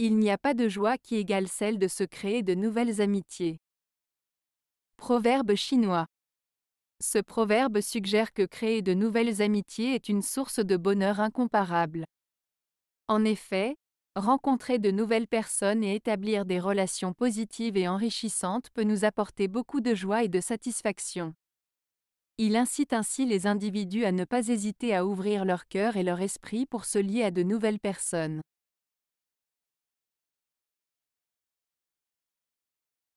Il n'y a pas de joie qui égale celle de se créer de nouvelles amitiés. Proverbe chinois. Ce proverbe suggère que créer de nouvelles amitiés est une source de bonheur incomparable. En effet, rencontrer de nouvelles personnes et établir des relations positives et enrichissantes peut nous apporter beaucoup de joie et de satisfaction. Il incite ainsi les individus à ne pas hésiter à ouvrir leur cœur et leur esprit pour se lier à de nouvelles personnes.